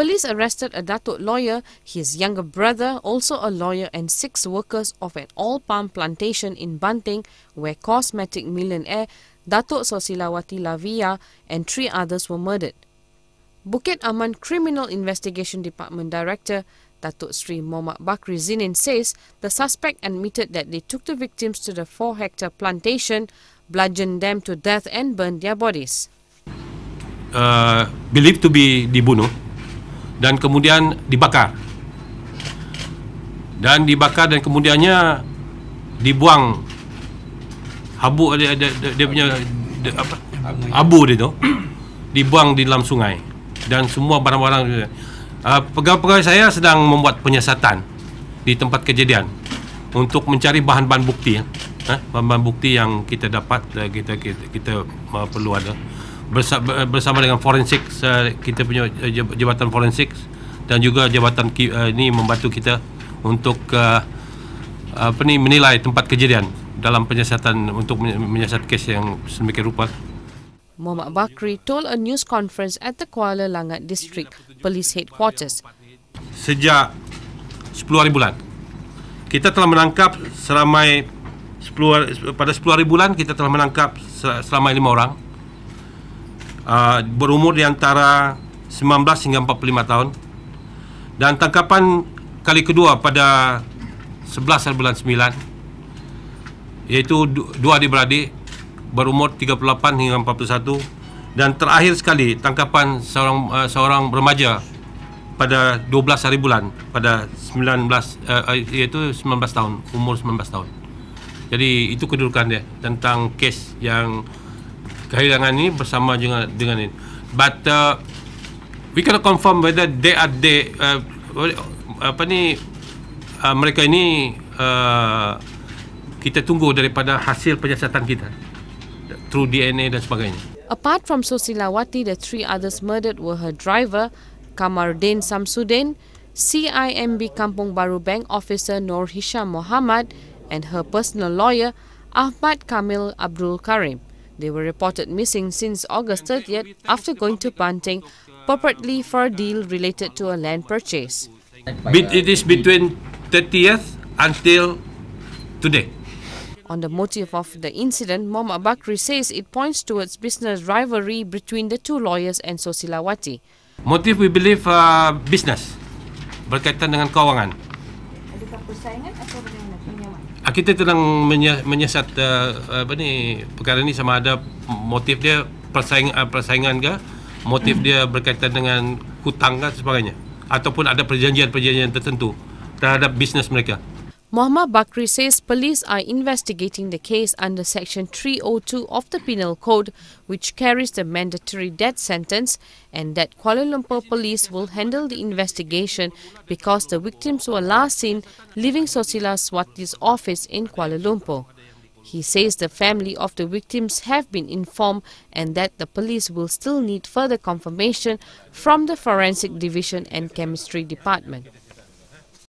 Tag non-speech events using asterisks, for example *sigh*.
Police arrested a Datuk lawyer, his younger brother, also a lawyer, and six workers of an oil palm plantation in Banting, where cosmetic millionaire Datuk Sosilawati Lavia and three others were murdered. Bukit Aman Criminal Investigation Department Director Datuk Sri Mohammad Bakri Zinin says the suspect admitted that they took the victims to the 4-hectare plantation, bludgeoned them to death and burned their bodies. Uh, believed to be dibunuh dan kemudian dibakar dan dibakar dan kemudiannya dibuang habu dia, dia, dia, punya dia, apa abu dia tu *clears throat* dibuang di dalam sungai dan semua barang-barang uh, ah, pegawai-pegawai saya sedang membuat penyiasatan di tempat kejadian untuk mencari bahan-bahan bukti ya. bahan-bahan bukti yang kita dapat eh, kita kita, kita, kita eh, perlu ada bersama, eh, bersama dengan forensik eh, kita punya eh, jabatan forensik dan juga jabatan ini membantu kita untuk apa ni menilai tempat kejadian dalam penyiasatan untuk menyiasat kes yang sedemikian rupa. Muhammad Bakri told a news conference at the Kuala Langat District Police Headquarters. Sejak 10 hari bulan, kita telah menangkap seramai 10 pada 10 hari bulan kita telah menangkap selama 5 orang. Ah, berumur di antara 19 hingga 45 tahun dan tangkapan kali kedua pada 11 bulan 9 iaitu dua adik-beradik berumur 38 hingga 41 dan terakhir sekali tangkapan seorang uh, seorang remaja pada 12 hari bulan pada 19 uh, eh, eh, iaitu 19 tahun umur 19 tahun. Jadi itu kedudukan dia tentang kes yang kehilangan ini bersama dengan dengan ini. But uh, we cannot confirm whether they are they uh, apa ni uh, mereka ini uh, kita tunggu daripada hasil penyiasatan kita through DNA dan sebagainya. Apart from Susilawati, the three others murdered were her driver, Kamardin Samsudin, CIMB Kampung Baru Bank officer Nur Hisham and her personal lawyer Ahmad Kamil Abdul Karim. They were reported missing since August 30th after going to Panting purportedly for a deal related to a land purchase. It is between 30th until today. On the motive of the incident, Mom Abakri says it points towards business rivalry between the two lawyers and Sosilawati. Motive we believe uh, business berkaitan dengan kewangan. persaingan atau benda yang ah, kita sedang menyesat uh, ah, apa ni perkara ni sama ada motif dia ah, persaingan uh, persaingan ke motif dia berkaitan dengan hutang ke sebagainya ataupun ada perjanjian-perjanjian tertentu terhadap bisnes mereka Mohammad Bakri says police are investigating the case under Section 302 of the Penal Code, which carries the mandatory death sentence, and that Kuala Lumpur police will handle the investigation because the victims were last seen leaving Sosila Swati's office in Kuala Lumpur. He says the family of the victims have been informed and that the police will still need further confirmation from the Forensic Division and Chemistry Department.